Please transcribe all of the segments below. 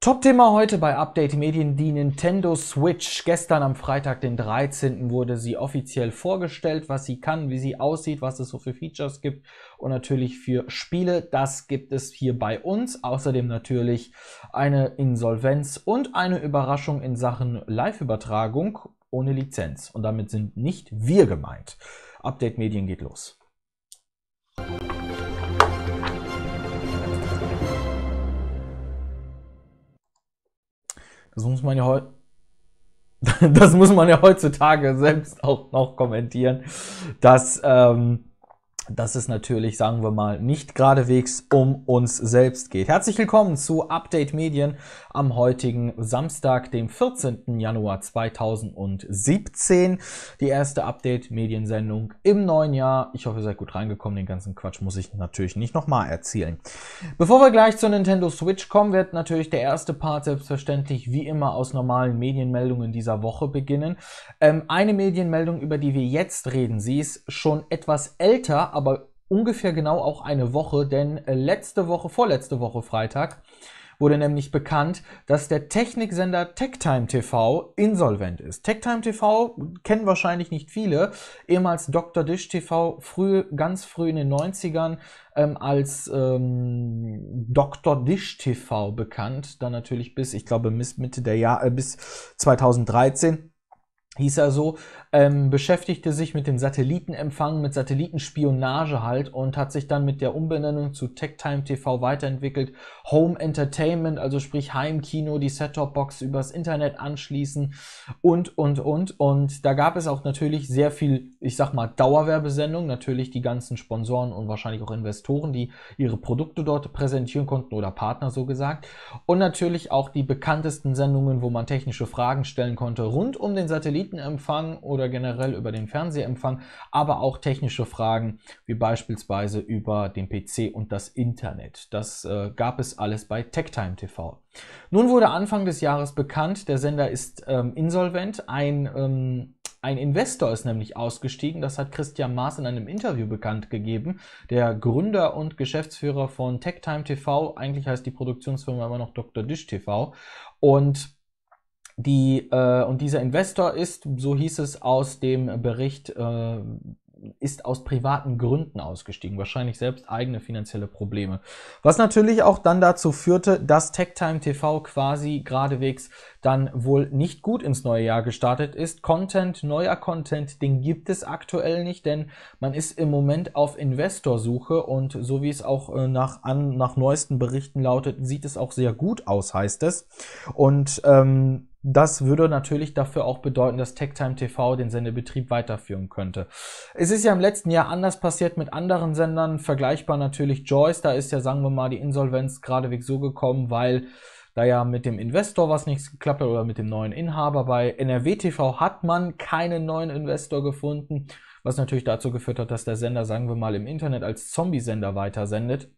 Top-Thema heute bei Update Medien, die Nintendo Switch. Gestern am Freitag, den 13. wurde sie offiziell vorgestellt, was sie kann, wie sie aussieht, was es so für Features gibt und natürlich für Spiele. Das gibt es hier bei uns. Außerdem natürlich eine Insolvenz und eine Überraschung in Sachen Live-Übertragung ohne Lizenz. Und damit sind nicht wir gemeint. Update Medien geht los. Das muss man ja heute. Das muss man ja heutzutage selbst auch noch kommentieren, dass ähm, dass es natürlich, sagen wir mal, nicht geradewegs um uns selbst geht. Herzlich willkommen zu Update Medien am heutigen Samstag, dem 14. Januar 2017. Die erste Update Mediensendung im neuen Jahr. Ich hoffe, ihr seid gut reingekommen. Den ganzen Quatsch muss ich natürlich nicht nochmal erzählen. Bevor wir gleich zur Nintendo Switch kommen, wird natürlich der erste Part selbstverständlich wie immer aus normalen Medienmeldungen dieser Woche beginnen. Ähm, eine Medienmeldung, über die wir jetzt reden, sie ist schon etwas älter, aber ungefähr genau auch eine Woche, denn äh, letzte Woche, vorletzte Woche Freitag, wurde nämlich bekannt, dass der Techniksender TechTime TV insolvent ist. TechTime TV kennen wahrscheinlich nicht viele, ehemals Dr. Dish TV, früh, ganz früh in den 90ern ähm, als ähm, Dr. Dish TV bekannt, dann natürlich bis, ich glaube, bis Mitte der Jahr, äh, bis 2013 hieß er so, ähm, beschäftigte sich mit dem Satellitenempfang, mit Satellitenspionage halt und hat sich dann mit der Umbenennung zu TechTime TV weiterentwickelt. Home Entertainment, also sprich Heimkino, die Set-Top-Box übers Internet anschließen und, und, und. Und da gab es auch natürlich sehr viel, ich sag mal, Dauerwerbesendung. Natürlich die ganzen Sponsoren und wahrscheinlich auch Investoren, die ihre Produkte dort präsentieren konnten oder Partner so gesagt. Und natürlich auch die bekanntesten Sendungen, wo man technische Fragen stellen konnte rund um den Satelliten. Satellitenempfang oder generell über den Fernsehempfang, aber auch technische Fragen wie beispielsweise über den PC und das Internet. Das äh, gab es alles bei TechTime TV. Nun wurde Anfang des Jahres bekannt, der Sender ist ähm, insolvent. Ein ähm, ein Investor ist nämlich ausgestiegen, das hat Christian Maas in einem Interview bekannt gegeben. Der Gründer und Geschäftsführer von TechTime TV, eigentlich heißt die Produktionsfirma immer noch Dr. Dish TV. Und die, äh, und dieser Investor ist, so hieß es aus dem Bericht, äh, ist aus privaten Gründen ausgestiegen, wahrscheinlich selbst eigene finanzielle Probleme. Was natürlich auch dann dazu führte, dass TechTime TV quasi geradewegs dann wohl nicht gut ins neue Jahr gestartet ist. Content, neuer Content, den gibt es aktuell nicht, denn man ist im Moment auf Investorsuche und so wie es auch äh, nach, an, nach neuesten Berichten lautet, sieht es auch sehr gut aus, heißt es. Und ähm, das würde natürlich dafür auch bedeuten, dass TechTime TV den Sendebetrieb weiterführen könnte. Es ist ja im letzten Jahr anders passiert mit anderen Sendern, vergleichbar natürlich Joyce. Da ist ja, sagen wir mal, die Insolvenz geradeweg so gekommen, weil da ja mit dem Investor was nichts geklappt hat oder mit dem neuen Inhaber. Bei NRW TV hat man keinen neuen Investor gefunden, was natürlich dazu geführt hat, dass der Sender, sagen wir mal, im Internet als Zombie-Sender weitersendet.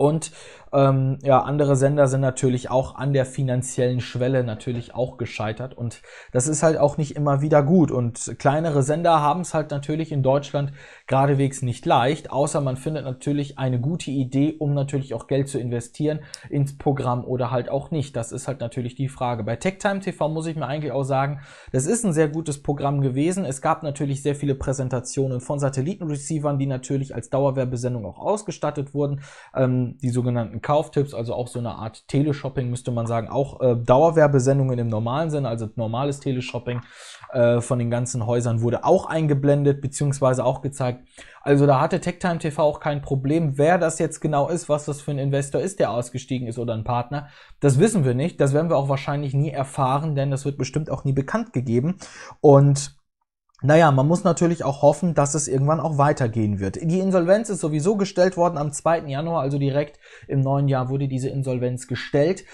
Und ähm, ja, andere Sender sind natürlich auch an der finanziellen Schwelle natürlich auch gescheitert. Und das ist halt auch nicht immer wieder gut. Und kleinere Sender haben es halt natürlich in Deutschland geradewegs nicht leicht, außer man findet natürlich eine gute Idee, um natürlich auch Geld zu investieren ins Programm oder halt auch nicht. Das ist halt natürlich die Frage. Bei TechTime TV muss ich mir eigentlich auch sagen, das ist ein sehr gutes Programm gewesen. Es gab natürlich sehr viele Präsentationen von Satellitenreceivern, die natürlich als Dauerwerbesendung auch ausgestattet wurden. Ähm, die sogenannten Kauftipps, also auch so eine Art Teleshopping, müsste man sagen. Auch äh, Dauerwerbesendungen im normalen Sinn, also normales Teleshopping äh, von den ganzen Häusern wurde auch eingeblendet, beziehungsweise auch gezeigt. Also da hatte TechTime TV auch kein Problem. Wer das jetzt genau ist, was das für ein Investor ist, der ausgestiegen ist oder ein Partner, das wissen wir nicht. Das werden wir auch wahrscheinlich nie erfahren, denn das wird bestimmt auch nie bekannt gegeben. Und naja, man muss natürlich auch hoffen, dass es irgendwann auch weitergehen wird. Die Insolvenz ist sowieso gestellt worden am 2. Januar, also direkt im neuen Jahr wurde diese Insolvenz gestellt.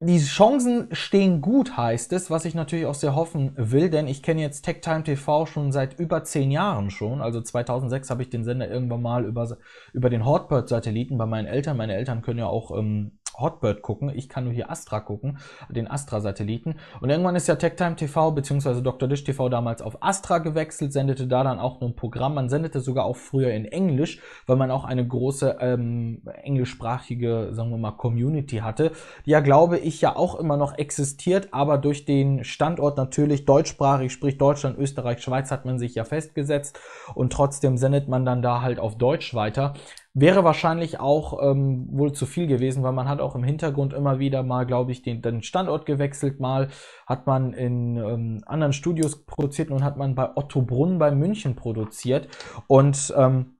Die Chancen stehen gut, heißt es, was ich natürlich auch sehr hoffen will, denn ich kenne jetzt TechTime TV schon seit über zehn Jahren schon. Also 2006 habe ich den Sender irgendwann mal über, über den Hotbird-Satelliten bei meinen Eltern. Meine Eltern können ja auch ähm, Hotbird gucken. Ich kann nur hier Astra gucken, den Astra-Satelliten. Und irgendwann ist ja TechTime TV bzw. Dr. Dish TV damals auf Astra gewechselt, sendete da dann auch nur ein Programm. Man sendete sogar auch früher in Englisch, weil man auch eine große ähm, englischsprachige, sagen wir mal, Community hatte, die ja, glaube ich, ja auch immer noch existiert, aber durch den Standort natürlich deutschsprachig, sprich Deutschland, Österreich, Schweiz, hat man sich ja festgesetzt und trotzdem sendet man dann da halt auf Deutsch weiter. Wäre wahrscheinlich auch ähm, wohl zu viel gewesen, weil man hat auch im Hintergrund immer wieder mal, glaube ich, den, den, Standort gewechselt. Mal hat man in ähm, anderen Studios produziert und hat man bei Otto Brunn bei München produziert. Und ähm,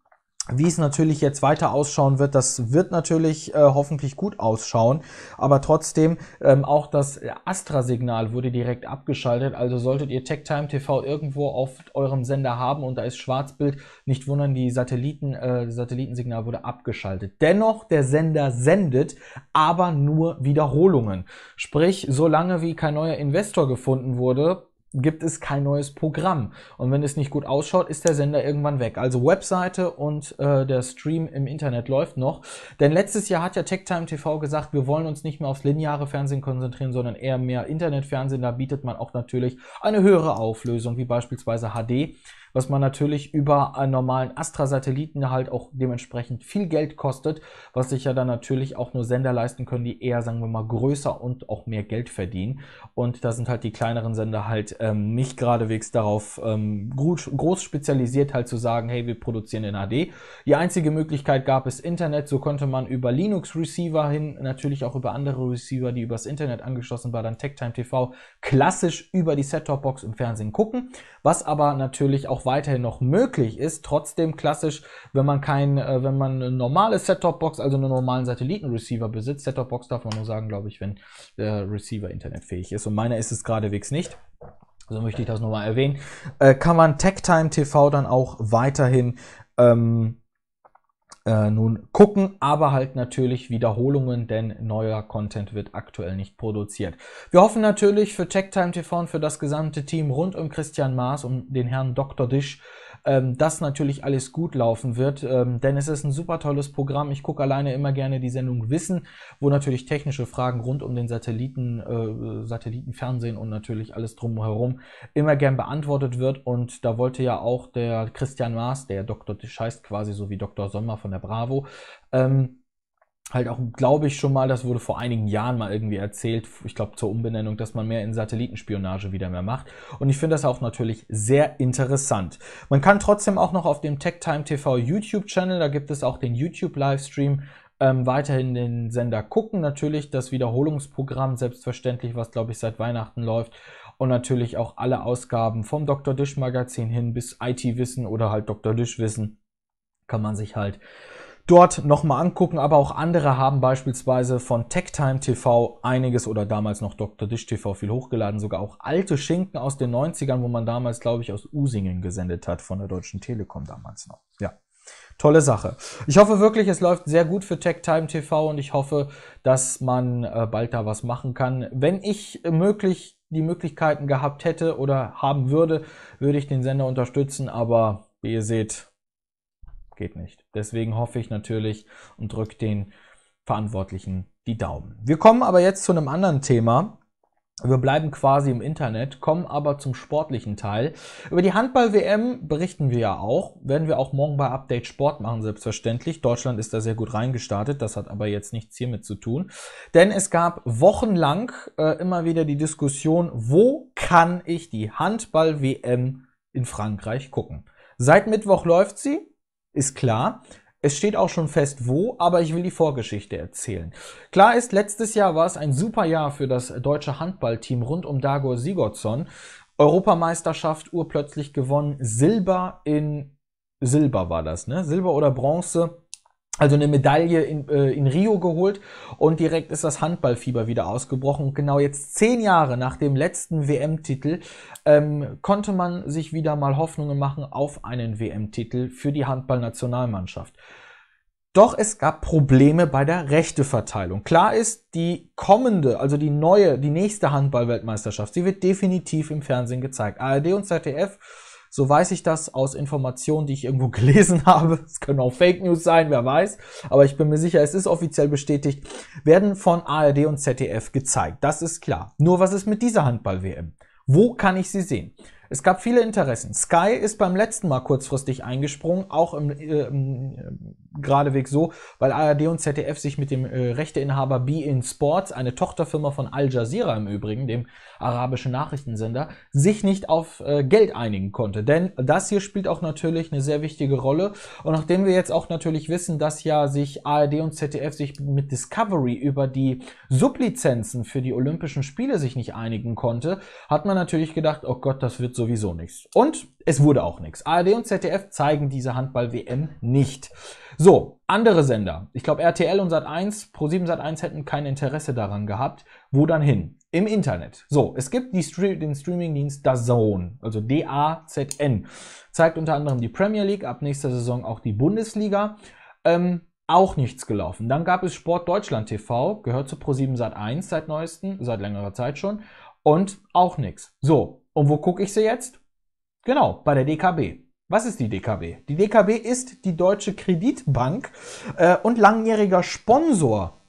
wie es natürlich jetzt weiter ausschauen wird, das wird natürlich äh, hoffentlich gut ausschauen. Aber trotzdem, ähm, auch das Astra-Signal wurde direkt abgeschaltet. Also solltet ihr TechTime TV irgendwo auf eurem Sender haben und da ist Schwarzbild, nicht wundern, die Satelliten, äh, Satellitensignal wurde abgeschaltet. Dennoch, der Sender sendet, aber nur Wiederholungen. Sprich, solange wie kein neuer Investor gefunden wurde, gibt es kein neues Programm. Und wenn es nicht gut ausschaut, ist der Sender irgendwann weg. Also Webseite und äh, der Stream im Internet läuft noch. Denn letztes Jahr hat ja TechTime TV gesagt, wir wollen uns nicht mehr aufs lineare Fernsehen konzentrieren, sondern eher mehr Internetfernsehen. Da bietet man auch natürlich eine höhere Auflösung, wie beispielsweise HD was man natürlich über einen normalen Astra-Satelliten halt auch dementsprechend viel Geld kostet, was sich ja dann natürlich auch nur Sender leisten können, die eher, sagen wir mal, größer und auch mehr Geld verdienen. Und da sind halt die kleineren Sender halt ähm, nicht geradewegs darauf ähm, groß, groß spezialisiert, halt zu sagen, hey, wir produzieren in HD. Die einzige Möglichkeit gab es Internet, so konnte man über Linux-Receiver hin, natürlich auch über andere Receiver, die übers Internet angeschlossen waren, dann TechTime TV klassisch über die Set-Top-Box im Fernsehen gucken, was aber natürlich auch auch weiterhin noch möglich ist, trotzdem klassisch, wenn man kein, äh, wenn man eine normale Set-Top-Box, also einen normalen Satellitenreceiver besitzt, Set-Top-Box darf man nur sagen, glaube ich, wenn der äh, Receiver internetfähig ist. Und meiner ist es geradewegs nicht. So also möchte ich das nochmal erwähnen. Äh, kann man TechTime TV dann auch weiterhin ähm, äh, nun gucken, aber halt natürlich Wiederholungen, denn neuer Content wird aktuell nicht produziert. Wir hoffen natürlich für TechTime TV und für das gesamte Team rund um Christian Maas, und den Herrn Dr. Disch, ähm, das natürlich alles gut laufen wird. Ähm, denn es ist ein super tolles Programm. Ich gucke alleine immer gerne die Sendung Wissen, wo natürlich technische Fragen rund um den Satelliten, äh, Satellitenfernsehen und natürlich alles drumherum immer gern beantwortet wird. Und da wollte ja auch der Christian Maas, der Dr. Scheißt quasi so wie Dr. Sommer von der Bravo, ähm, halt auch, glaube ich, schon mal, das wurde vor einigen Jahren mal irgendwie erzählt, ich glaube zur Umbenennung, dass man mehr in Satellitenspionage wieder mehr macht. Und ich finde das auch natürlich sehr interessant. Man kann trotzdem auch noch auf dem TechTime TV YouTube-Channel, da gibt es auch den YouTube-Livestream, ähm, weiterhin den Sender gucken. Natürlich das Wiederholungsprogramm, selbstverständlich, was, glaube ich, seit Weihnachten läuft. Und natürlich auch alle Ausgaben vom Dr. Disch Magazin hin bis IT-Wissen oder halt Dr. Disch Wissen kann man sich halt dort nochmal angucken. Aber auch andere haben beispielsweise von TechTime TV einiges oder damals noch Dr. Dish TV viel hochgeladen. Sogar auch alte Schinken aus den 90ern, wo man damals, glaube ich, aus Usingen gesendet hat, von der Deutschen Telekom damals noch. Ja. Tolle Sache. Ich hoffe wirklich, es läuft sehr gut für TechTime TV und ich hoffe, dass man äh, bald da was machen kann. Wenn ich möglich die Möglichkeiten gehabt hätte oder haben würde, würde ich den Sender unterstützen, aber wie ihr seht, geht nicht. Deswegen hoffe ich natürlich und drücke den Verantwortlichen die Daumen. Wir kommen aber jetzt zu einem anderen Thema. Wir bleiben quasi im Internet, kommen aber zum sportlichen Teil. Über die Handball-WM berichten wir ja auch. Werden wir auch morgen bei Update Sport machen, selbstverständlich. Deutschland ist da sehr gut reingestartet. Das hat aber jetzt nichts hiermit zu tun. Denn es gab wochenlang äh, immer wieder die Diskussion, wo kann ich die Handball-WM in Frankreich gucken? Seit Mittwoch läuft sie ist klar. Es steht auch schon fest, wo, aber ich will die Vorgeschichte erzählen. Klar ist, letztes Jahr war es ein super Jahr für das deutsche Handballteam rund um Dagor Sigurdsson. Europameisterschaft urplötzlich gewonnen, Silber in Silber war das, ne? Silber oder Bronze also eine Medaille in, äh, in Rio geholt und direkt ist das Handballfieber wieder ausgebrochen. Und genau jetzt zehn Jahre nach dem letzten WM-Titel ähm, konnte man sich wieder mal Hoffnungen machen auf einen WM-Titel für die Handballnationalmannschaft. Doch es gab Probleme bei der Rechteverteilung. Klar ist, die kommende, also die neue, die nächste Handballweltmeisterschaft, sie wird definitiv im Fernsehen gezeigt. ARD und ZDF so weiß ich das aus Informationen, die ich irgendwo gelesen habe. Es können auch Fake News sein, wer weiß. Aber ich bin mir sicher, es ist offiziell bestätigt. Werden von ARD und ZDF gezeigt. Das ist klar. Nur was ist mit dieser Handball-WM? Wo kann ich sie sehen? Es gab viele Interessen. Sky ist beim letzten Mal kurzfristig eingesprungen, auch im, äh, im äh, geradeweg so, weil ARD und ZDF sich mit dem äh, Rechteinhaber Be In Sports, eine Tochterfirma von Al Jazeera im Übrigen, dem arabischen Nachrichtensender, sich nicht auf äh, Geld einigen konnte. Denn das hier spielt auch natürlich eine sehr wichtige Rolle. Und nachdem wir jetzt auch natürlich wissen, dass ja sich ARD und ZDF sich mit Discovery über die Sublizenzen für die Olympischen Spiele sich nicht einigen konnte, hat man natürlich gedacht, oh Gott, das wird so sowieso nichts. Und es wurde auch nichts. ARD und ZDF zeigen diese Handball-WM nicht. So, andere Sender. Ich glaube, RTL und Sat1, Pro7 Sat1 hätten kein Interesse daran gehabt. Wo dann hin? Im Internet. So, es gibt Stre den Streamingdienst DAZN, also D-A-Z-N. Zeigt unter anderem die Premier League, ab nächster Saison auch die Bundesliga. Ähm, auch nichts gelaufen. Dann gab es Sport Deutschland TV, gehört zu Pro7 Sat1 seit neuestem, seit längerer Zeit schon und auch nichts. So, und wo gucke ich sie jetzt? Genau, bei der DKB. Was ist die DKB? Die DKB ist die Deutsche Kreditbank äh, und langjähriger Sponsor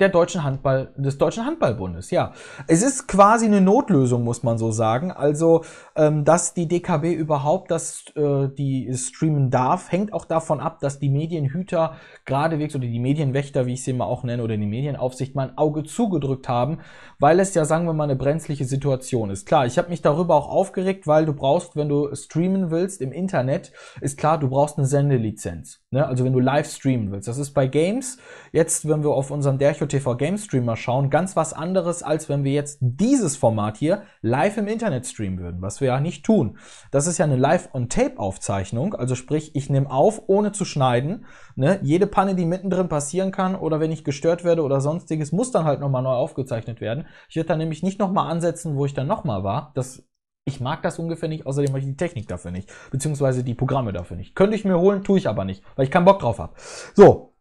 der deutschen Handball, des Deutschen Handballbundes, ja. Es ist quasi eine Notlösung, muss man so sagen. Also, ähm, dass die DKB überhaupt das äh, die streamen darf, hängt auch davon ab, dass die Medienhüter geradewegs oder die Medienwächter, wie ich sie immer auch nenne, oder die Medienaufsicht mal ein Auge zugedrückt haben, weil es ja, sagen wir mal, eine brenzliche Situation ist. Klar, ich habe mich darüber auch aufgeregt, weil du brauchst, wenn du streamen willst im Internet, ist klar, du brauchst eine Sendelizenz. Ne? Also wenn du live streamen willst. Das ist bei Games, jetzt wenn wir auf unserem Dercho TV Game Streamer schauen, ganz was anderes, als wenn wir jetzt dieses Format hier live im Internet streamen würden, was wir ja nicht tun. Das ist ja eine Live-on-Tape-Aufzeichnung, also sprich, ich nehme auf, ohne zu schneiden. Ne? Jede Panne, die mittendrin passieren kann oder wenn ich gestört werde oder sonstiges, muss dann halt nochmal neu aufgezeichnet werden. Ich würde dann nämlich nicht nochmal ansetzen, wo ich dann nochmal war. Das ich mag das ungefähr nicht, außerdem habe ich die Technik dafür nicht, beziehungsweise die Programme dafür nicht. Könnte ich mir holen, tue ich aber nicht, weil ich keinen Bock drauf habe. So,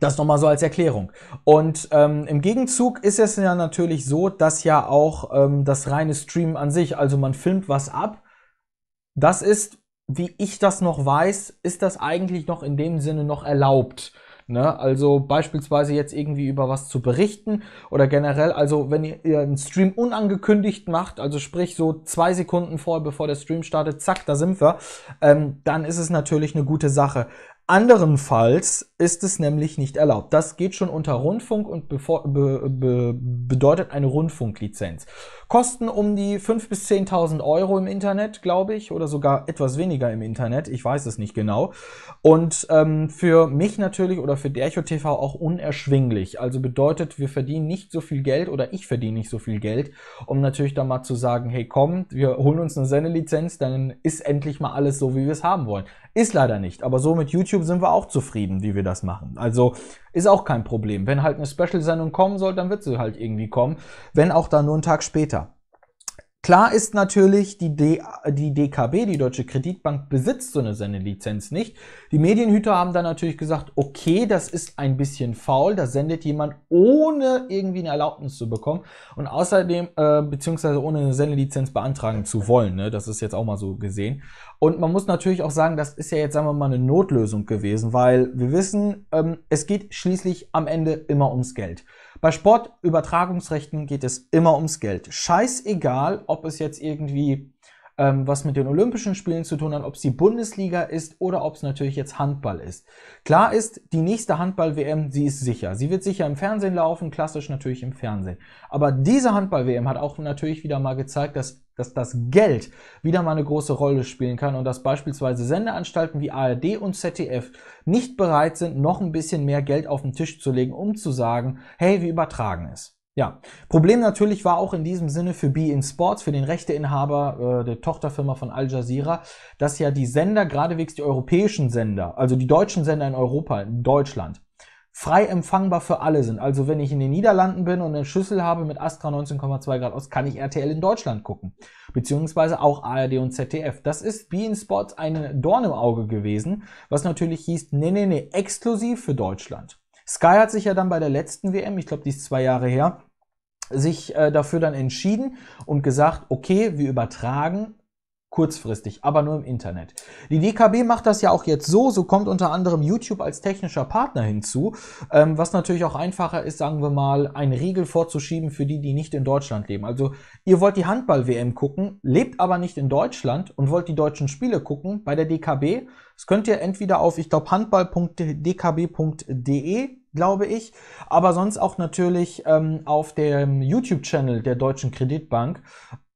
das nochmal so als Erklärung. Und ähm, im Gegenzug ist es ja natürlich so, dass ja auch ähm, das reine Streamen an sich, also man filmt was ab, das ist, wie ich das noch weiß, ist das eigentlich noch in dem Sinne noch erlaubt. Ne? Also beispielsweise jetzt irgendwie über was zu berichten oder generell, also wenn ihr einen Stream unangekündigt macht, also sprich so zwei Sekunden vorher, bevor der Stream startet, zack, da sind wir, ähm, dann ist es natürlich eine gute Sache. Anderenfalls ist es nämlich nicht erlaubt. Das geht schon unter Rundfunk und bevor, be be bedeutet eine Rundfunklizenz. Kosten um die 5.000 bis 10.000 Euro im Internet, glaube ich, oder sogar etwas weniger im Internet. Ich weiß es nicht genau. Und ähm, für mich natürlich oder für Dercho TV auch unerschwinglich. Also bedeutet, wir verdienen nicht so viel Geld oder ich verdiene nicht so viel Geld, um natürlich dann mal zu sagen, hey komm, wir holen uns eine Sendelizenz, dann ist endlich mal alles so, wie wir es haben wollen. Ist leider nicht, aber so mit YouTube sind wir auch zufrieden, wie wir das machen. Also ist auch kein Problem. Wenn halt eine Special-Sendung kommen soll, dann wird sie halt irgendwie kommen, wenn auch dann nur einen Tag später. Klar ist natürlich, die, D, die DKB, die Deutsche Kreditbank, besitzt so eine Sendelizenz nicht. Die Medienhüter haben dann natürlich gesagt, okay, das ist ein bisschen faul, da sendet jemand ohne irgendwie eine Erlaubnis zu bekommen und außerdem, äh, beziehungsweise ohne eine Sendelizenz beantragen zu wollen. Ne? Das ist jetzt auch mal so gesehen. Und man muss natürlich auch sagen, das ist ja jetzt, sagen wir mal, eine Notlösung gewesen, weil wir wissen, ähm, es geht schließlich am Ende immer ums Geld. Bei Sportübertragungsrechten geht es immer ums Geld. Scheißegal, ob es jetzt irgendwie ähm, was mit den Olympischen Spielen zu tun hat, ob es die Bundesliga ist oder ob es natürlich jetzt Handball ist. Klar ist, die nächste Handball-WM, sie ist sicher. Sie wird sicher im Fernsehen laufen, klassisch natürlich im Fernsehen. Aber diese Handball-WM hat auch natürlich wieder mal gezeigt, dass dass das Geld wieder mal eine große Rolle spielen kann und dass beispielsweise Sendeanstalten wie ARD und ZDF nicht bereit sind, noch ein bisschen mehr Geld auf den Tisch zu legen, um zu sagen, hey, wir übertragen es. Ja, Problem natürlich war auch in diesem Sinne für Be in Sports, für den Rechteinhaber äh, der Tochterfirma von Al Jazeera, dass ja die Sender, geradewegs die europäischen Sender, also die deutschen Sender in Europa, in Deutschland, frei empfangbar für alle sind. Also wenn ich in den Niederlanden bin und eine Schüssel habe mit Astra 19,2 Grad aus, kann ich RTL in Deutschland gucken. Beziehungsweise auch ARD und ZDF. Das ist Bean Sports eine Dorn im Auge gewesen, was natürlich hieß, nee, nee, nee, exklusiv für Deutschland. Sky hat sich ja dann bei der letzten WM, ich glaube, die ist zwei Jahre her, sich äh, dafür dann entschieden und gesagt, okay, wir übertragen kurzfristig, aber nur im Internet. Die DKB macht das ja auch jetzt so, so kommt unter anderem YouTube als technischer Partner hinzu, ähm, was natürlich auch einfacher ist, sagen wir mal, einen Riegel vorzuschieben für die, die nicht in Deutschland leben. Also ihr wollt die Handball-WM gucken, lebt aber nicht in Deutschland und wollt die deutschen Spiele gucken bei der DKB, das könnt ihr entweder auf, ich glaube, handball.dkb.de glaube ich, aber sonst auch natürlich ähm, auf dem YouTube-Channel der Deutschen Kreditbank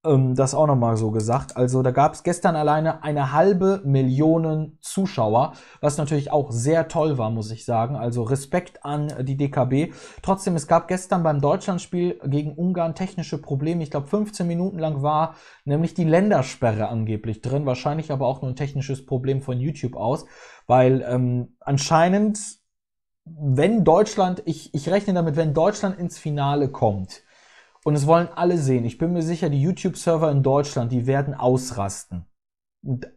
ähm, das auch nochmal so gesagt. Also da gab es gestern alleine eine halbe Million Zuschauer, was natürlich auch sehr toll war, muss ich sagen. Also Respekt an die DKB. Trotzdem, es gab gestern beim Deutschlandspiel gegen Ungarn technische Probleme. Ich glaube, 15 Minuten lang war nämlich die Ländersperre angeblich drin. Wahrscheinlich aber auch nur ein technisches Problem von YouTube aus, weil ähm, anscheinend wenn Deutschland, ich, ich rechne damit, wenn Deutschland ins Finale kommt, und es wollen alle sehen. Ich bin mir sicher, die YouTube-Server in Deutschland, die werden ausrasten.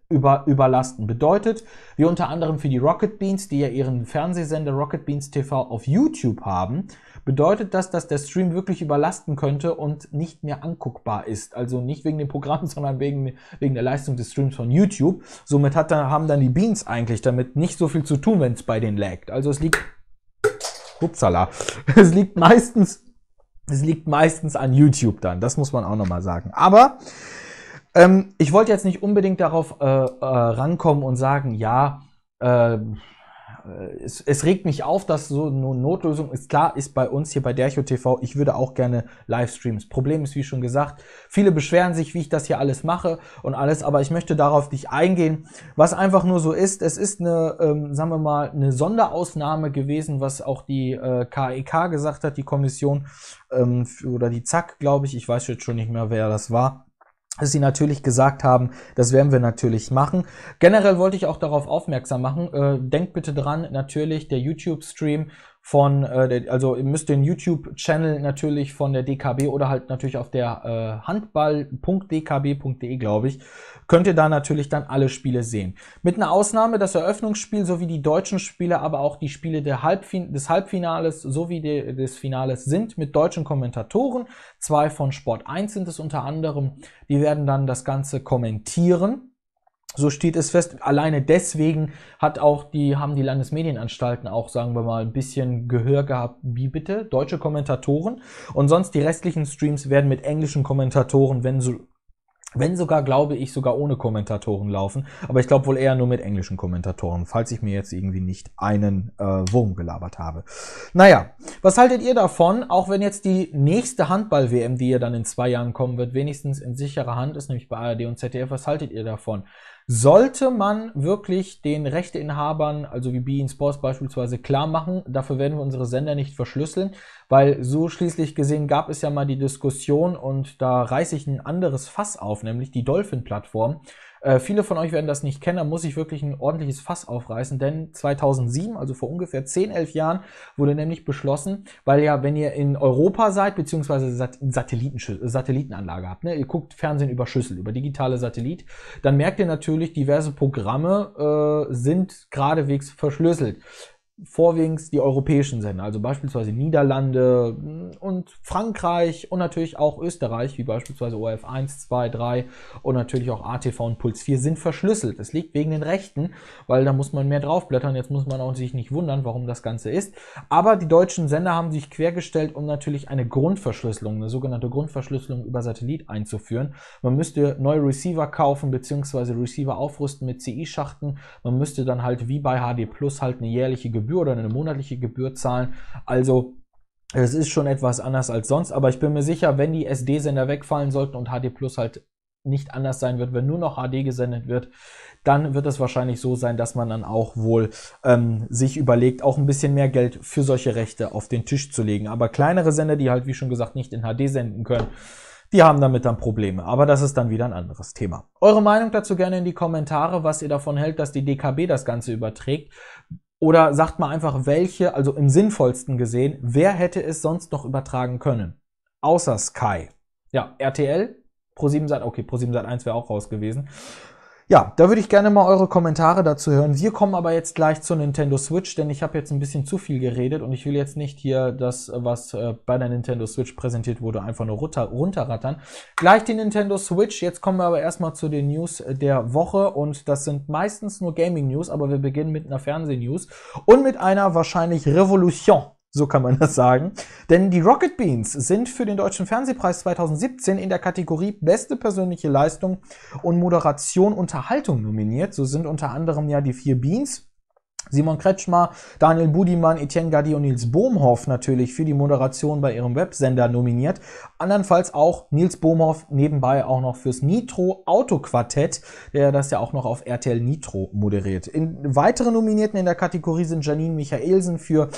Über, überlasten. Bedeutet, wir unter anderem für die Rocket Beans, die ja ihren Fernsehsender Rocket Beans TV auf YouTube haben, bedeutet das, dass der Stream wirklich überlasten könnte und nicht mehr anguckbar ist. Also nicht wegen dem Programm, sondern wegen, wegen der Leistung des Streams von YouTube. Somit hat, haben dann die Beans eigentlich damit nicht so viel zu tun, wenn es bei denen laggt. Also es liegt Upsala. Es liegt meistens es liegt meistens an YouTube dann, das muss man auch nochmal sagen. Aber ähm, ich wollte jetzt nicht unbedingt darauf äh, äh, rankommen und sagen, ja, äh, äh, es, es, regt mich auf, dass so eine Notlösung ist. Klar, ist bei uns hier bei Dercho TV, ich würde auch gerne Livestreams. Problem ist, wie schon gesagt, viele beschweren sich, wie ich das hier alles mache und alles, aber ich möchte darauf nicht eingehen. Was einfach nur so ist, es ist eine, ähm, sagen wir mal, eine Sonderausnahme gewesen, was auch die äh, KEK e gesagt hat, die Kommission ähm, oder die ZAK, glaube ich, ich weiß jetzt schon nicht mehr, wer das war dass sie natürlich gesagt haben, das werden wir natürlich machen. Generell wollte ich auch darauf aufmerksam machen, äh, denkt bitte dran, natürlich der YouTube-Stream von, äh, also ihr müsst den YouTube-Channel natürlich von der DKB oder halt natürlich auf der äh, handball.dkb.de, glaube ich, könnt ihr da natürlich dann alle Spiele sehen. Mit einer Ausnahme das Eröffnungsspiel sowie die deutschen Spiele, aber auch die Spiele Halbfin des Halbfinales sowie de des Finales sind mit deutschen Kommentatoren. Zwei von Sport 1 sind es unter anderem. Die werden dann das Ganze kommentieren. So steht es fest. Alleine deswegen hat auch die, haben die Landesmedienanstalten auch, sagen wir mal, ein bisschen Gehör gehabt. Wie bitte? Deutsche Kommentatoren. Und sonst die restlichen Streams werden mit englischen Kommentatoren, wenn so, wenn sogar, glaube ich, sogar ohne Kommentatoren laufen. Aber ich glaube wohl eher nur mit englischen Kommentatoren, falls ich mir jetzt irgendwie nicht einen äh, Wurm gelabert habe. Naja, was haltet ihr davon, auch wenn jetzt die nächste Handball-WM, die ja dann in zwei Jahren kommen wird, wenigstens in sicherer Hand ist, nämlich bei ARD und ZDF, was haltet ihr davon? sollte man wirklich den Rechteinhabern, also wie Bean Sports beispielsweise, klar machen, dafür werden wir unsere Sender nicht verschlüsseln, weil so schließlich gesehen gab es ja mal die Diskussion und da reiße ich ein anderes Fass auf, nämlich die Dolphin-Plattform, äh, viele von euch werden das nicht kennen, da muss ich wirklich ein ordentliches Fass aufreißen, denn 2007, also vor ungefähr 10, 11 Jahren, wurde nämlich beschlossen, weil ja, wenn ihr in Europa seid, beziehungsweise Satelliten, Satellitenanlage habt, ne? ihr guckt Fernsehen über Schüssel, über digitale Satellit, dann merkt ihr natürlich, diverse Programme äh, sind geradewegs verschlüsselt vorwiegend die europäischen Sender, also beispielsweise Niederlande hm, und Frankreich und natürlich auch Österreich, wie beispielsweise ORF 1, 2, 3 und natürlich auch ATV und Puls 4 sind verschlüsselt. Das liegt wegen den Rechten, weil da muss man mehr draufblättern. Jetzt muss man auch sich nicht wundern, warum das Ganze ist. Aber die deutschen Sender haben sich quergestellt, um natürlich eine Grundverschlüsselung, eine sogenannte Grundverschlüsselung über Satellit einzuführen. Man müsste neue Receiver kaufen bzw. Receiver aufrüsten mit CI-Schachten. Man müsste dann halt wie bei HD Plus halt eine jährliche Gebühr Gebühr oder eine monatliche Gebühr zahlen. Also es ist schon etwas anders als sonst, aber ich bin mir sicher, wenn die SD-Sender wegfallen sollten und HD Plus halt nicht anders sein wird, wenn nur noch HD gesendet wird, dann wird es wahrscheinlich so sein, dass man dann auch wohl ähm, sich überlegt, auch ein bisschen mehr Geld für solche Rechte auf den Tisch zu legen. Aber kleinere Sender, die halt, wie schon gesagt, nicht in HD senden können, die haben damit dann Probleme. Aber das ist dann wieder ein anderes Thema. Eure Meinung dazu gerne in die Kommentare, was ihr davon hält, dass die DKB das Ganze überträgt. Oder sagt mal einfach, welche, also im sinnvollsten gesehen, wer hätte es sonst noch übertragen können? Außer Sky. Ja, RTL, Pro7 Sat, okay, Pro7 Sat 1 wäre auch raus gewesen. Ja, da würde ich gerne mal eure Kommentare dazu hören. Wir kommen aber jetzt gleich zur Nintendo Switch, denn ich habe jetzt ein bisschen zu viel geredet und ich will jetzt nicht hier das, was äh, bei der Nintendo Switch präsentiert wurde, einfach nur runter, runterrattern. Gleich die Nintendo Switch. Jetzt kommen wir aber erstmal zu den News der Woche und das sind meistens nur Gaming News, aber wir beginnen mit einer Fernsehnews und mit einer wahrscheinlich Revolution so kann man das sagen. Denn die Rocket Beans sind für den Deutschen Fernsehpreis 2017 in der Kategorie Beste persönliche Leistung und Moderation Unterhaltung nominiert. So sind unter anderem ja die vier Beans. Simon Kretschmer, Daniel Budimann, Etienne Gadi und Nils Bohmhoff natürlich für die Moderation bei ihrem Websender nominiert. Andernfalls auch Nils Bohmhoff nebenbei auch noch fürs Nitro Autoquartett, der das ja auch noch auf RTL Nitro moderiert. In weitere Nominierten in der Kategorie sind Janine Michaelsen für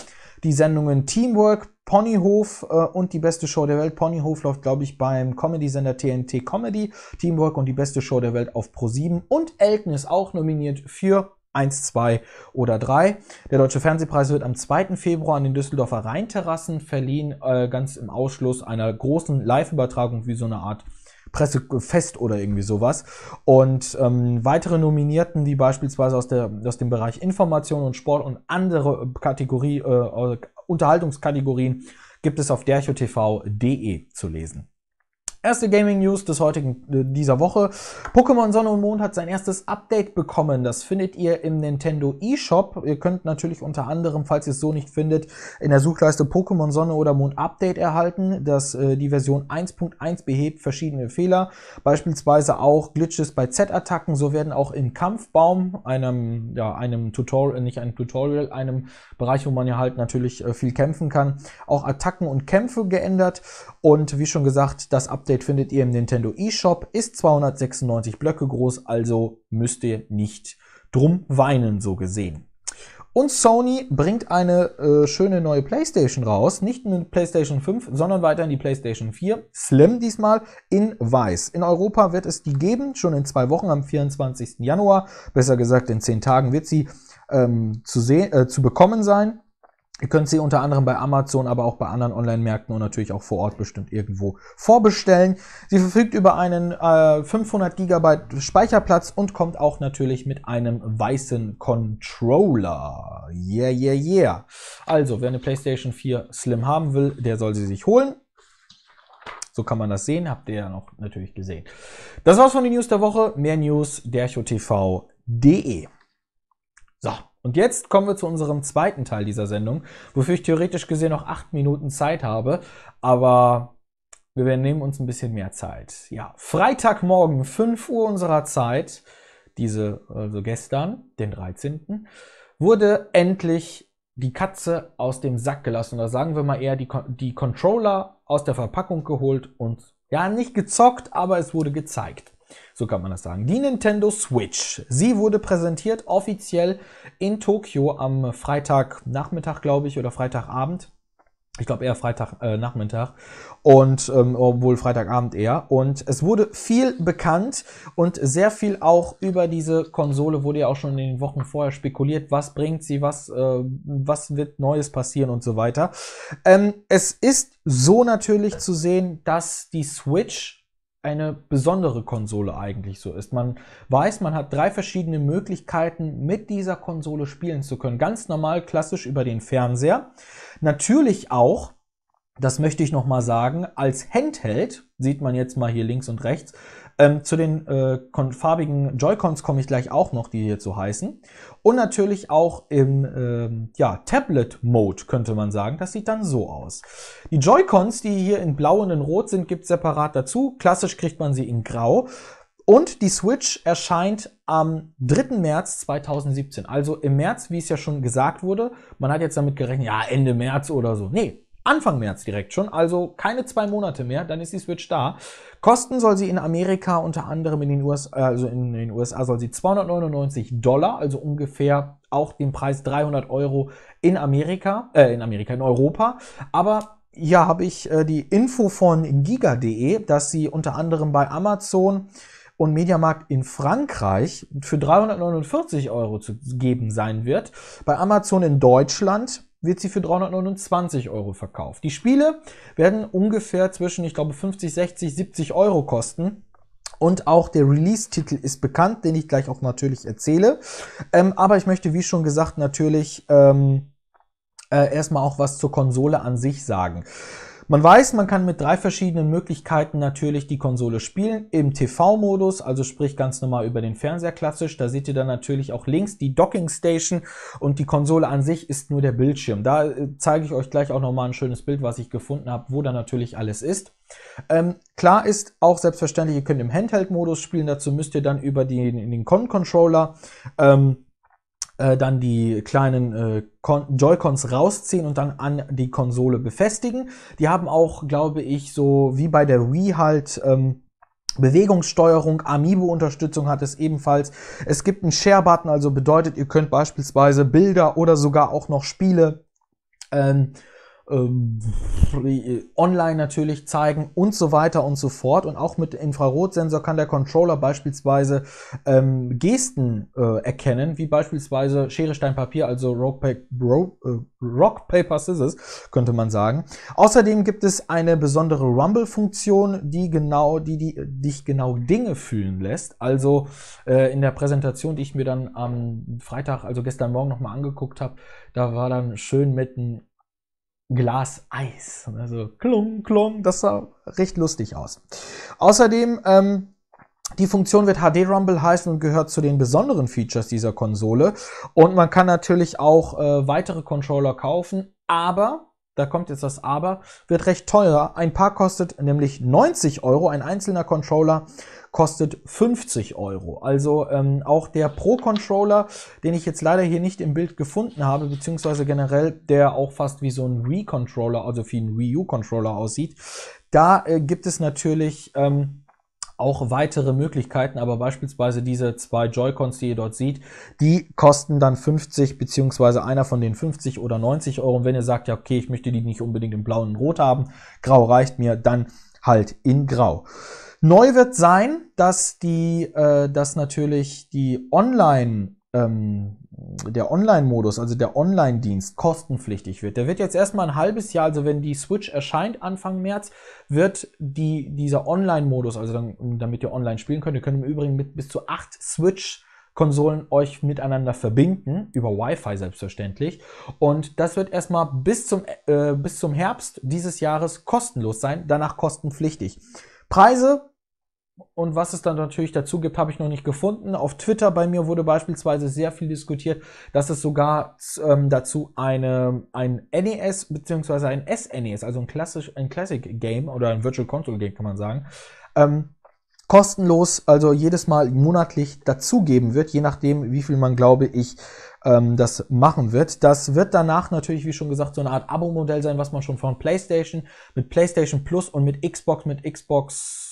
die Sendungen Teamwork, Ponyhof äh, und die beste Show der Welt. Ponyhof läuft, glaube ich, beim Comedy-Sender TNT Comedy. Teamwork und die beste Show der Welt auf Pro7. Und Elton ist auch nominiert für 1, 2 oder 3. Der Deutsche Fernsehpreis wird am 2. Februar an den Düsseldorfer Rheinterrassen verliehen, äh, ganz im Ausschluss einer großen Live-Übertragung wie so eine Art Pressefest äh, oder irgendwie sowas. Und ähm, weitere Nominierten, die beispielsweise aus, der, aus dem Bereich Information und Sport und andere äh, Kategorie, äh, äh, Unterhaltungskategorien, gibt es auf derchotv.de zu lesen. Erste Gaming News des heutigen, äh, dieser Woche. Pokémon Sonne und Mond hat sein erstes Update bekommen. Das findet ihr im Nintendo eShop. Ihr könnt natürlich unter anderem, falls ihr es so nicht findet, in der Suchleiste Pokémon Sonne oder Mond Update erhalten, dass äh, die Version 1.1 behebt verschiedene Fehler. Beispielsweise auch Glitches bei Z-Attacken. So werden auch in Kampfbaum, einem, ja, einem Tutorial, äh, nicht einem Tutorial, einem Bereich, wo man ja halt natürlich äh, viel kämpfen kann, auch Attacken und Kämpfe geändert. Und wie schon gesagt, das Update steht, findet ihr im Nintendo eShop, ist 296 Blöcke groß, also müsst ihr nicht drum weinen, so gesehen. Und Sony bringt eine äh, schöne neue PlayStation raus. Nicht eine PlayStation 5, sondern weiterhin die PlayStation 4. Slim diesmal in weiß. In Europa wird es die geben, schon in zwei Wochen am 24. Januar. Besser gesagt, in zehn Tagen wird sie ähm, zu, äh, zu bekommen sein. Ihr könnt sie unter anderem bei Amazon, aber auch bei anderen Online-Märkten und natürlich auch vor Ort bestimmt irgendwo vorbestellen. Sie verfügt über einen äh, 500 GB Speicherplatz und kommt auch natürlich mit einem weißen Controller. Yeah, yeah, yeah. Also, wer eine PlayStation 4 Slim haben will, der soll sie sich holen. So kann man das sehen, habt ihr ja noch natürlich gesehen. Das war's von den News der Woche. Mehr News derchotv.de. So. Und jetzt kommen wir zu unserem zweiten Teil dieser Sendung, wofür ich theoretisch gesehen noch acht Minuten Zeit habe, aber wir nehmen uns ein bisschen mehr Zeit. Ja, Freitagmorgen, 5 Uhr unserer Zeit, diese, also gestern, den 13., wurde endlich die Katze aus dem Sack gelassen. Oder sagen wir mal eher, die, die Controller aus der Verpackung geholt und ja, nicht gezockt, aber es wurde gezeigt. So kann man das sagen. Die Nintendo Switch. Sie wurde präsentiert offiziell in Tokio am Freitagnachmittag, glaube ich, oder Freitagabend. Ich glaube eher Freitagnachmittag äh, und ähm, obwohl Freitagabend eher. Und es wurde viel bekannt und sehr viel auch über diese Konsole wurde ja auch schon in den Wochen vorher spekuliert, was bringt sie, was, äh, was wird Neues passieren und so weiter. Ähm, es ist so natürlich zu sehen, dass die Switch eine besondere Konsole eigentlich so ist. Man weiß, man hat drei verschiedene Möglichkeiten, mit dieser Konsole spielen zu können. Ganz normal, klassisch über den Fernseher. Natürlich auch, das möchte ich nochmal sagen, als Handheld, sieht man jetzt mal hier links und rechts, ähm, zu den äh, farbigen Joy-Cons komme ich gleich auch noch, die hier so heißen. Und natürlich auch im ähm, ja, Tablet-Mode könnte man sagen. Das sieht dann so aus. Die Joy-Cons, die hier in blau und in rot sind, gibt es separat dazu. Klassisch kriegt man sie in grau. Und die Switch erscheint am 3. März 2017. Also im März, wie es ja schon gesagt wurde. Man hat jetzt damit gerechnet, ja, Ende März oder so. Nee, Anfang März direkt schon, also keine zwei Monate mehr, dann ist die Switch da. Kosten soll sie in Amerika unter anderem in den USA, also in den USA soll sie 299 Dollar, also ungefähr auch den Preis 300 Euro in Amerika, äh, in Amerika, in Europa. Aber hier habe ich äh, die Info von giga.de, dass sie unter anderem bei Amazon und Mediamarkt in Frankreich für 349 Euro zu geben sein wird. Bei Amazon in Deutschland wird sie für 329 Euro verkauft. Die Spiele werden ungefähr zwischen, ich glaube, 50, 60, 70 Euro kosten. Und auch der Release-Titel ist bekannt, den ich gleich auch natürlich erzähle. Ähm, aber ich möchte, wie schon gesagt, natürlich ähm, äh, erstmal auch was zur Konsole an sich sagen. Man weiß, man kann mit drei verschiedenen Möglichkeiten natürlich die Konsole spielen. Im TV-Modus, also sprich ganz normal über den Fernseher klassisch. Da seht ihr dann natürlich auch links die Docking Station und die Konsole an sich ist nur der Bildschirm. Da äh, zeige ich euch gleich auch nochmal ein schönes Bild, was ich gefunden habe, wo da natürlich alles ist. Ähm, klar ist auch selbstverständlich, ihr könnt im Handheld-Modus spielen. Dazu müsst ihr dann über den, den Con-Controller ähm, äh, dann die kleinen äh, Joy-Cons rausziehen und dann an die Konsole befestigen. Die haben auch, glaube ich, so wie bei der Wii halt. Ähm, Bewegungssteuerung, Amiibo-Unterstützung hat es ebenfalls. Es gibt einen Share-Button, also bedeutet, ihr könnt beispielsweise Bilder oder sogar auch noch Spiele ähm, ähm, äh, online natürlich zeigen und so weiter und so fort. Und auch mit Infrarotsensor kann der Controller beispielsweise ähm, Gesten äh, erkennen, wie beispielsweise Schere, Stein, Papier, also Rock, pa Bro, äh, Rock, Paper, Scissors, könnte man sagen. Außerdem gibt es eine besondere Rumble-Funktion, die genau, die, die dich genau Dinge fühlen lässt. Also äh, in der Präsentation, die ich mir dann am Freitag, also gestern Morgen nochmal angeguckt habe, da war dann schön mit einem Glas Eis. Also klung, klung, das sah recht lustig aus. Außerdem, ähm, die Funktion wird HD Rumble heißen und gehört zu den besonderen Features dieser Konsole. Und man kann natürlich auch äh, weitere Controller kaufen, aber da kommt jetzt das Aber, wird recht teuer. Ein Paar kostet nämlich 90 Euro, ein einzelner Controller kostet 50 Euro. Also ähm, auch der Pro-Controller, den ich jetzt leider hier nicht im Bild gefunden habe, beziehungsweise generell der auch fast wie so ein Wii-Controller, also wie ein Wii U-Controller aussieht, da äh, gibt es natürlich ähm, auch weitere Möglichkeiten, aber beispielsweise diese zwei Joy-Cons, die ihr dort seht, die kosten dann 50 beziehungsweise einer von den 50 oder 90 Euro. Und wenn ihr sagt, ja, okay, ich möchte die nicht unbedingt in blau und rot haben, grau reicht mir, dann halt in grau. Neu wird sein, dass die, äh, dass natürlich die Online ähm, der Online-Modus, also der Online-Dienst, kostenpflichtig wird. Der wird jetzt erstmal ein halbes Jahr, also wenn die Switch erscheint Anfang März, wird die, dieser Online-Modus, also dann, damit ihr online spielen könnt, ihr könnt im Übrigen mit bis zu acht Switch Konsolen euch miteinander verbinden, über Wi-Fi selbstverständlich. Und das wird erstmal bis zum, äh, bis zum Herbst dieses Jahres kostenlos sein, danach kostenpflichtig. Preise und was es dann natürlich dazu gibt, habe ich noch nicht gefunden. Auf Twitter bei mir wurde beispielsweise sehr viel diskutiert, dass es sogar ähm, dazu eine, ein NES bzw. ein SNES, e also ein, klassisch, ein Classic Game oder ein Virtual Console Game, kann man sagen, ähm, kostenlos, also jedes Mal monatlich dazugeben wird, je nachdem, wie viel man, glaube ich, ähm, das machen wird. Das wird danach natürlich, wie schon gesagt, so eine Art Abo-Modell sein, was man schon von PlayStation mit PlayStation Plus und mit Xbox, mit Xbox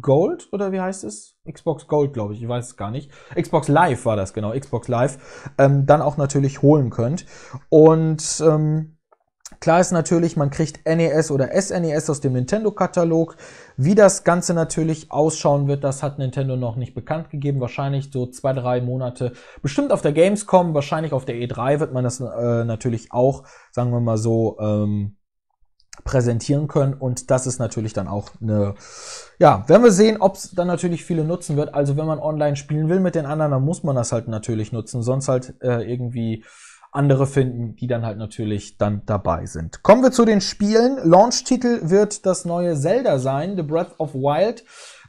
Gold oder wie heißt es? Xbox Gold, glaube ich, ich weiß es gar nicht. Xbox Live war das genau, Xbox Live, ähm, dann auch natürlich holen könnt. Und ähm, klar ist natürlich, man kriegt NES oder SNES e aus dem Nintendo-Katalog. Wie das Ganze natürlich ausschauen wird, das hat Nintendo noch nicht bekannt gegeben. Wahrscheinlich so zwei, drei Monate. Bestimmt auf der Gamescom, wahrscheinlich auf der E3 wird man das äh, natürlich auch, sagen wir mal so, ähm, präsentieren können. Und das ist natürlich dann auch eine, ja, werden wir sehen, ob es dann natürlich viele nutzen wird. Also wenn man online spielen will mit den anderen, dann muss man das halt natürlich nutzen, sonst halt äh, irgendwie andere finden, die dann halt natürlich dann dabei sind. Kommen wir zu den Spielen. Launch-Titel wird das neue Zelda sein, The Breath of Wild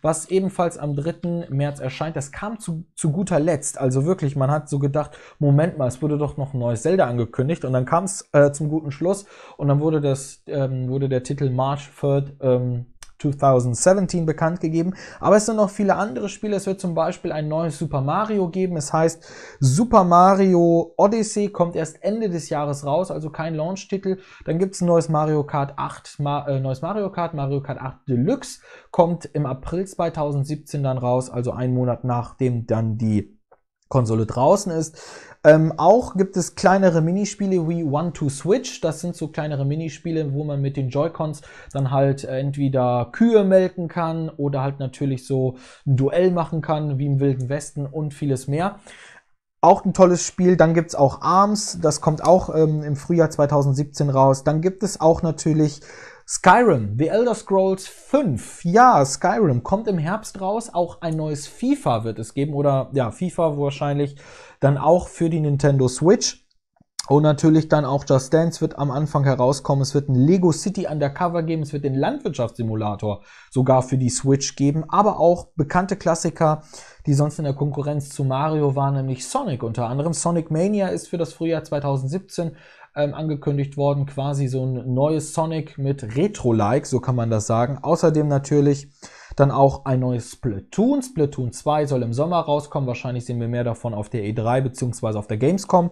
was ebenfalls am 3. März erscheint. Das kam zu, zu guter Letzt. Also wirklich, man hat so gedacht, Moment mal, es wurde doch noch ein neues Zelda angekündigt und dann kam es äh, zum guten Schluss und dann wurde, das, ähm, wurde der Titel March 3rd ähm, 2017 bekannt gegeben. Aber es sind noch viele andere Spiele. Es wird zum Beispiel ein neues Super Mario geben. Es heißt Super Mario Odyssey, kommt erst Ende des Jahres raus, also kein Launch-Titel. Dann gibt es ein neues Mario Kart 8, Ma äh, neues Mario Kart, Mario Kart 8 Deluxe, kommt im April 2017 dann raus, also einen Monat nachdem dann die Konsole draußen ist. Ähm, auch gibt es kleinere Minispiele wie One to Switch. Das sind so kleinere Minispiele, wo man mit den Joy-Cons dann halt entweder Kühe melken kann oder halt natürlich so ein Duell machen kann, wie im Wilden Westen und vieles mehr. Auch ein tolles Spiel. Dann gibt es auch Arms. Das kommt auch ähm, im Frühjahr 2017 raus. Dann gibt es auch natürlich Skyrim, The Elder Scrolls 5. Ja, Skyrim kommt im Herbst raus. Auch ein neues FIFA wird es geben. Oder ja, FIFA wahrscheinlich dann auch für die Nintendo Switch. Und natürlich dann auch Just Dance wird am Anfang herauskommen. Es wird ein Lego City Undercover geben. Es wird den Landwirtschaftssimulator sogar für die Switch geben. Aber auch bekannte Klassiker die sonst in der Konkurrenz zu Mario waren, nämlich Sonic unter anderem. Sonic Mania ist für das Frühjahr 2017 ähm, angekündigt worden, quasi so ein neues Sonic mit Retro-like, so kann man das sagen. Außerdem natürlich dann auch ein neues Splatoon. Splatoon 2 soll im Sommer rauskommen. Wahrscheinlich sehen wir mehr davon auf der E3 bzw. auf der Gamescom.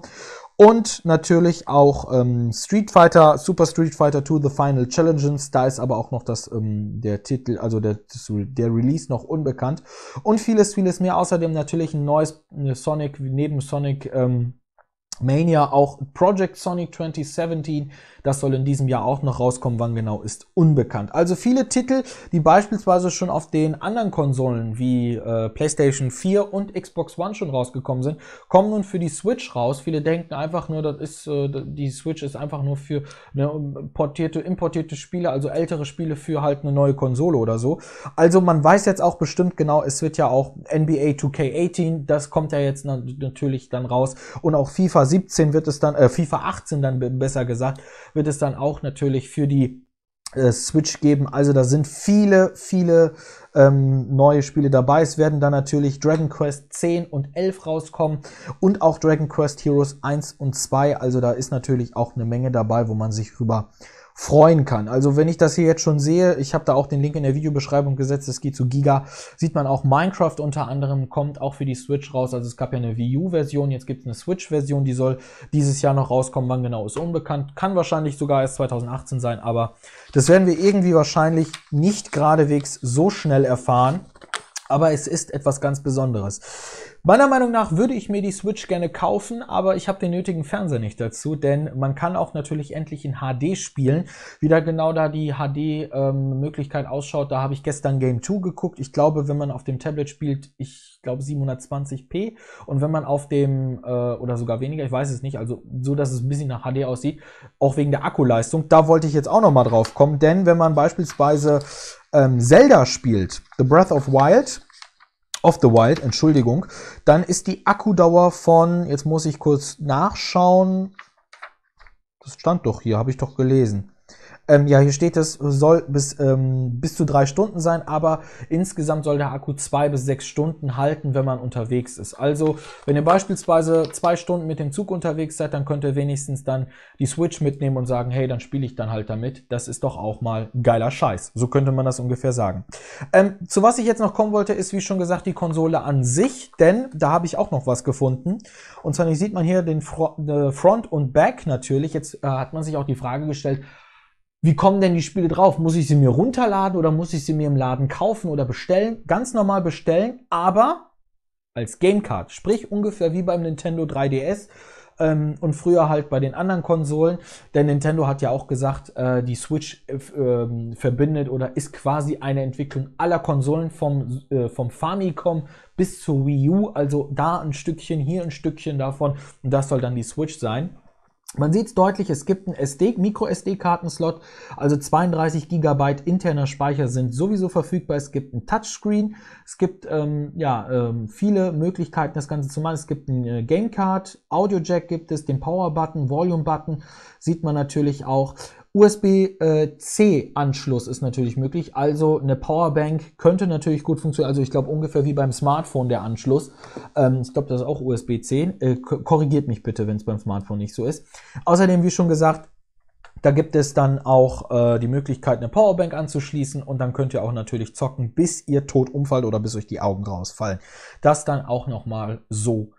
Und natürlich auch ähm, Street Fighter, Super Street Fighter 2 The Final Challenges. Da ist aber auch noch das, ähm, der Titel, also der, der Release noch unbekannt. Und vieles, vieles mehr. Außerdem natürlich ein neues Sonic, neben Sonic ähm, Mania auch Project Sonic 2017 das soll in diesem Jahr auch noch rauskommen. Wann genau ist unbekannt. Also viele Titel, die beispielsweise schon auf den anderen Konsolen wie äh, PlayStation 4 und Xbox One schon rausgekommen sind, kommen nun für die Switch raus. Viele denken einfach nur, das ist äh, die Switch ist einfach nur für ne, portierte, importierte Spiele, also ältere Spiele für halt eine neue Konsole oder so. Also man weiß jetzt auch bestimmt genau, es wird ja auch NBA 2K18, das kommt ja jetzt natürlich dann raus und auch FIFA 17 wird es dann äh, FIFA 18 dann besser gesagt, wird es dann auch natürlich für die äh, Switch geben. Also da sind viele, viele ähm, neue Spiele dabei. Es werden dann natürlich Dragon Quest 10 und 11 rauskommen und auch Dragon Quest Heroes 1 und 2. Also da ist natürlich auch eine Menge dabei, wo man sich rüber freuen kann. Also wenn ich das hier jetzt schon sehe, ich habe da auch den Link in der Videobeschreibung gesetzt, es geht zu Giga, sieht man auch Minecraft unter anderem, kommt auch für die Switch raus. Also es gab ja eine Wii U-Version, jetzt gibt es eine Switch-Version, die soll dieses Jahr noch rauskommen, wann genau ist unbekannt, kann wahrscheinlich sogar erst 2018 sein, aber das werden wir irgendwie wahrscheinlich nicht geradewegs so schnell erfahren. Aber es ist etwas ganz Besonderes. Meiner Meinung nach würde ich mir die Switch gerne kaufen, aber ich habe den nötigen Fernseher nicht dazu, denn man kann auch natürlich endlich in HD spielen. Wie da genau da die HD-Möglichkeit ähm, ausschaut, da habe ich gestern Game 2 geguckt. Ich glaube, wenn man auf dem Tablet spielt, ich glaube 720p. Und wenn man auf dem, äh, oder sogar weniger, ich weiß es nicht, also so, dass es ein bisschen nach HD aussieht, auch wegen der Akkuleistung, da wollte ich jetzt auch nochmal drauf kommen, denn wenn man beispielsweise ähm, Zelda spielt, The Breath of Wild, of the Wild, Entschuldigung, dann ist die Akkudauer von, jetzt muss ich kurz nachschauen, das stand doch hier, habe ich doch gelesen. Ähm, ja, hier steht es, soll bis, ähm, bis zu drei Stunden sein, aber insgesamt soll der Akku zwei bis sechs Stunden halten, wenn man unterwegs ist. Also, wenn ihr beispielsweise zwei Stunden mit dem Zug unterwegs seid, dann könnt ihr wenigstens dann die Switch mitnehmen und sagen, hey, dann spiele ich dann halt damit. Das ist doch auch mal geiler Scheiß. So könnte man das ungefähr sagen. Ähm, zu was ich jetzt noch kommen wollte, ist, wie schon gesagt, die Konsole an sich, denn da habe ich auch noch was gefunden. Und zwar sieht man hier den äh, Front und Back natürlich. Jetzt äh, hat man sich auch die Frage gestellt, wie kommen denn die Spiele drauf? Muss ich sie mir runterladen oder muss ich sie mir im Laden kaufen oder bestellen? Ganz normal bestellen, aber als Gamecard. Sprich ungefähr wie beim Nintendo 3DS ähm, und früher halt bei den anderen Konsolen. Denn Nintendo hat ja auch gesagt, äh, die Switch äh, verbindet oder ist quasi eine Entwicklung aller Konsolen vom, äh, vom Famicom bis zur Wii U. Also da ein Stückchen, hier ein Stückchen davon. Und das soll dann die Switch sein. Man sieht es deutlich, es gibt einen SD, Micro-SD-Karten-Slot, also 32 GB interner Speicher sind sowieso verfügbar. Es gibt ein Touchscreen, es gibt ähm, ja, ähm, viele Möglichkeiten, das Ganze zu machen. Es gibt ein äh, Gamecard, Audio-Jack gibt es, den Power-Button, Volume-Button sieht man natürlich auch. USB-C-Anschluss äh, ist natürlich möglich, also eine Powerbank könnte natürlich gut funktionieren. Also ich glaube ungefähr wie beim Smartphone der Anschluss. Ähm, ich glaube, das ist auch USB-C. Äh, korrigiert mich bitte, wenn es beim Smartphone nicht so ist. Außerdem, wie schon gesagt, da gibt es dann auch äh, die Möglichkeit, eine Powerbank anzuschließen und dann könnt ihr auch natürlich zocken, bis ihr tot umfallt oder bis euch die Augen rausfallen. Das dann auch nochmal so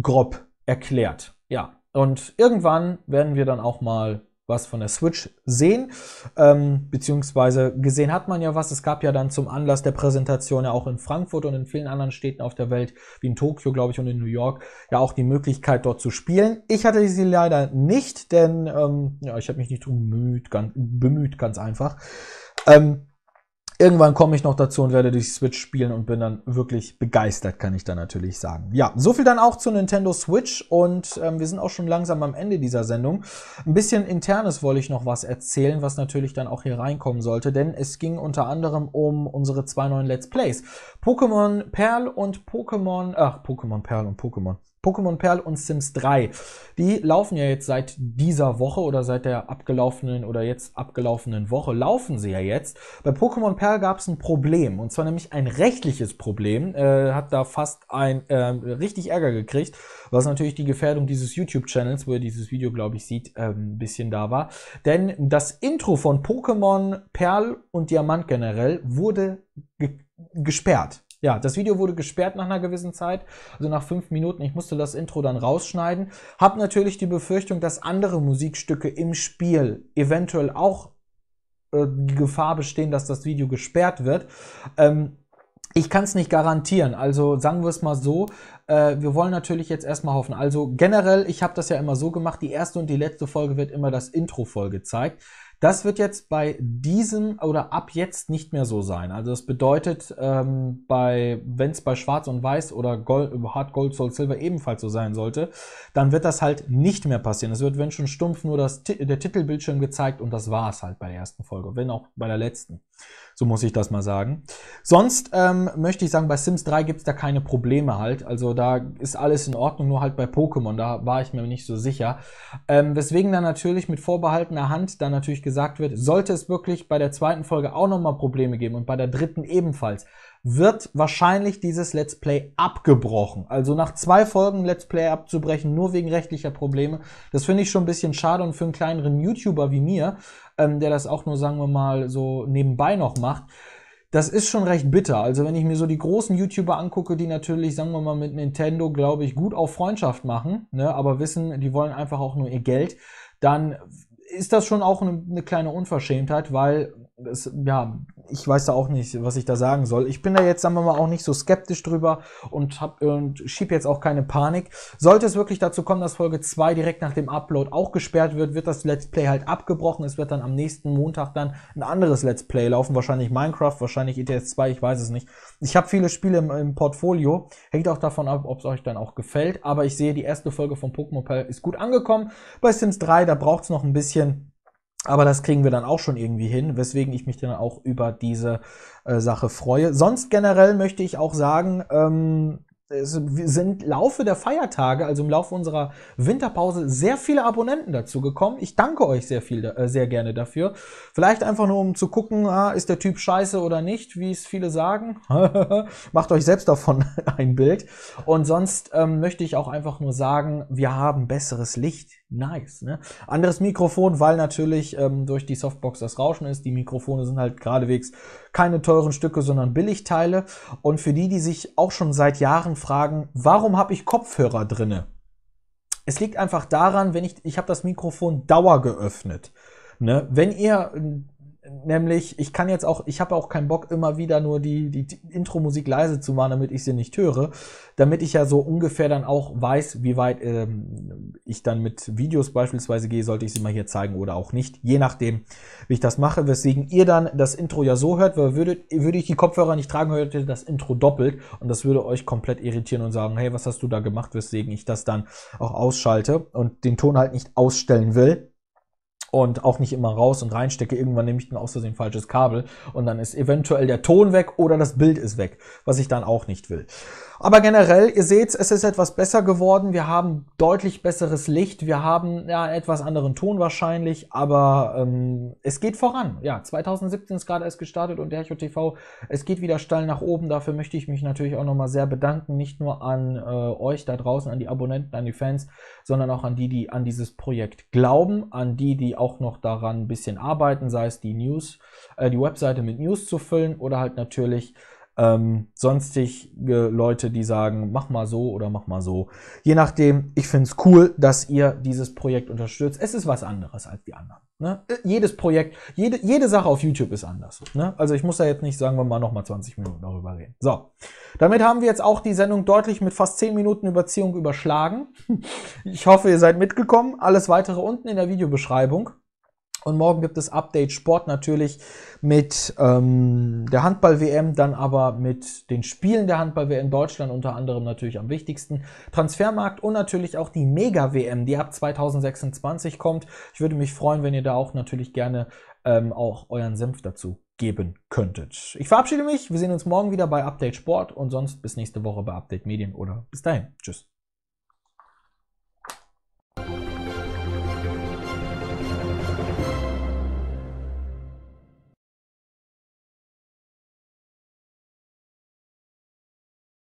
grob erklärt. Ja, und irgendwann werden wir dann auch mal was von der Switch sehen. Ähm, beziehungsweise gesehen hat man ja was. Es gab ja dann zum Anlass der Präsentation ja auch in Frankfurt und in vielen anderen Städten auf der Welt, wie in Tokio, glaube ich, und in New York, ja auch die Möglichkeit dort zu spielen. Ich hatte sie leider nicht, denn ähm, ja, ich habe mich nicht drum bemüht, ganz, bemüht, ganz einfach. Ähm, Irgendwann komme ich noch dazu und werde die Switch spielen und bin dann wirklich begeistert, kann ich da natürlich sagen. Ja, so viel dann auch zu Nintendo Switch und ähm, wir sind auch schon langsam am Ende dieser Sendung. Ein bisschen internes wollte ich noch was erzählen, was natürlich dann auch hier reinkommen sollte, denn es ging unter anderem um unsere zwei neuen Let's Plays. Pokémon Perl und Pokémon, ach, Pokémon Perl und Pokémon. Pokémon Perl und Sims 3. Die laufen ja jetzt seit dieser Woche oder seit der abgelaufenen oder jetzt abgelaufenen Woche laufen sie ja jetzt. Bei Pokémon Perl gab es ein Problem und zwar nämlich ein rechtliches Problem. Äh, hat da fast ein äh, richtig Ärger gekriegt, was natürlich die Gefährdung dieses YouTube-Channels, wo ihr dieses Video glaube ich sieht, äh, ein bisschen da war. Denn das Intro von Pokémon Perl und Diamant generell wurde ge gesperrt ja, das Video wurde gesperrt nach einer gewissen Zeit, also nach fünf Minuten. Ich musste das Intro dann rausschneiden. Hab natürlich die Befürchtung, dass andere Musikstücke im Spiel eventuell auch äh, die Gefahr bestehen, dass das Video gesperrt wird. Ähm, ich kann es nicht garantieren. Also sagen wir es mal so, äh, wir wollen natürlich jetzt erstmal hoffen. Also generell, ich habe das ja immer so gemacht, die erste und die letzte Folge wird immer das Intro voll gezeigt. Das wird jetzt bei diesem oder ab jetzt nicht mehr so sein. Also das bedeutet, ähm, wenn es bei Schwarz und Weiß oder Gold, Hard Gold, Soul Silver ebenfalls so sein sollte, dann wird das halt nicht mehr passieren. Es wird, wenn schon stumpf, nur das, der Titelbildschirm gezeigt und das war es halt bei der ersten Folge, wenn auch bei der letzten. So muss ich das mal sagen. Sonst ähm, möchte ich sagen, bei Sims 3 gibt es da keine Probleme halt. Also da ist alles in Ordnung, nur halt bei Pokémon, da war ich mir nicht so sicher. Ähm, weswegen dann natürlich mit vorbehaltener Hand dann natürlich gesagt wird, sollte es wirklich bei der zweiten Folge auch nochmal Probleme geben und bei der dritten ebenfalls, wird wahrscheinlich dieses Let's Play abgebrochen. Also nach zwei Folgen Let's Play abzubrechen, nur wegen rechtlicher Probleme, das finde ich schon ein bisschen schade und für einen kleineren YouTuber wie mir, ähm, der das auch nur, sagen wir mal, so nebenbei noch macht, das ist schon recht bitter. Also wenn ich mir so die großen YouTuber angucke, die natürlich, sagen wir mal, mit Nintendo, glaube ich, gut auf Freundschaft machen, ne, aber wissen, die wollen einfach auch nur ihr Geld, dann ist das schon auch eine, eine kleine Unverschämtheit, weil das, ja, ich weiß da auch nicht, was ich da sagen soll. Ich bin da jetzt, sagen wir mal, auch nicht so skeptisch drüber und, hab, und schieb jetzt auch keine Panik. Sollte es wirklich dazu kommen, dass Folge 2 direkt nach dem Upload auch gesperrt wird, wird das Let's Play halt abgebrochen. Es wird dann am nächsten Montag dann ein anderes Let's Play laufen. Wahrscheinlich Minecraft, wahrscheinlich ETS 2, ich weiß es nicht. Ich habe viele Spiele im, im, Portfolio. Hängt auch davon ab, ob es euch dann auch gefällt. Aber ich sehe, die erste Folge von Pokémon Pearl ist gut angekommen. Bei Sims 3, da braucht es noch ein bisschen aber das kriegen wir dann auch schon irgendwie hin, weswegen ich mich dann auch über diese äh, Sache freue. Sonst generell möchte ich auch sagen, ähm, es sind Laufe der Feiertage, also im Laufe unserer Winterpause, sehr viele Abonnenten dazu gekommen. Ich danke euch sehr viel, äh, sehr gerne dafür. Vielleicht einfach nur, um zu gucken, ah, ist der Typ scheiße oder nicht, wie es viele sagen. Macht euch selbst davon ein Bild. Und sonst ähm, möchte ich auch einfach nur sagen, wir haben besseres Licht Nice. Ne? Anderes Mikrofon, weil natürlich ähm, durch die Softbox das Rauschen ist. Die Mikrofone sind halt geradewegs keine teuren Stücke, sondern Billigteile. Und für die, die sich auch schon seit Jahren fragen, warum habe ich Kopfhörer drinne? Es liegt einfach daran, wenn ich ich habe das Mikrofon Dauer geöffnet. Ne? Wenn ihr Nämlich, ich kann jetzt auch, ich habe auch keinen Bock, immer wieder nur die, die, Intro-Musik leise zu machen, damit ich sie nicht höre, damit ich ja so ungefähr dann auch weiß, wie weit ähm, ich dann mit Videos beispielsweise gehe, sollte ich sie mal hier zeigen oder auch nicht, je nachdem, wie ich das mache, weswegen ihr dann das Intro ja so hört, weil würde, würde ich die Kopfhörer nicht tragen, hört ihr das Intro doppelt und das würde euch komplett irritieren und sagen, hey, was hast du da gemacht, weswegen ich das dann auch ausschalte und den Ton halt nicht ausstellen will und auch nicht immer raus und reinstecke. Irgendwann nehme ich dann aus Versehen falsches Kabel und dann ist eventuell der Ton weg oder das Bild ist weg, was ich dann auch nicht will. Aber generell, ihr seht, es ist etwas besser geworden. Wir haben deutlich besseres Licht. Wir haben ja, etwas anderen Ton wahrscheinlich, aber ähm, es geht voran. Ja, 2017 ist gerade erst gestartet und der Echo TV, es geht wieder steil nach oben. Dafür möchte ich mich natürlich auch nochmal sehr bedanken. Nicht nur an äh, euch da draußen, an die Abonnenten, an die Fans, sondern auch an die, die an dieses Projekt glauben, an die, die auch noch daran ein bisschen arbeiten, sei es die News, äh, die Webseite mit News zu füllen oder halt natürlich ähm, sonstige Leute, die sagen, mach mal so oder mach mal so. Je nachdem, ich finde es cool, dass ihr dieses Projekt unterstützt. Es ist was anderes als die anderen. Ne? Äh, jedes Projekt, jede, jede Sache auf YouTube ist anders. Ne? Also ich muss da jetzt nicht, sagen wir mal, nochmal 20 Minuten darüber reden. So, damit haben wir jetzt auch die Sendung deutlich mit fast 10 Minuten Überziehung überschlagen. Ich hoffe, ihr seid mitgekommen. Alles weitere unten in der Videobeschreibung. Und morgen gibt es Update Sport natürlich mit ähm, der Handball-WM, dann aber mit den Spielen der Handball-WM Deutschland unter anderem natürlich am wichtigsten. Transfermarkt und natürlich auch die Mega-WM, die ab 2026 kommt. Ich würde mich freuen, wenn ihr da auch natürlich gerne ähm, auch euren Senf dazu geben könntet. Ich verabschiede mich. Wir sehen uns morgen wieder bei Update Sport und sonst bis nächste Woche bei Update Medien oder bis dahin. Tschüss.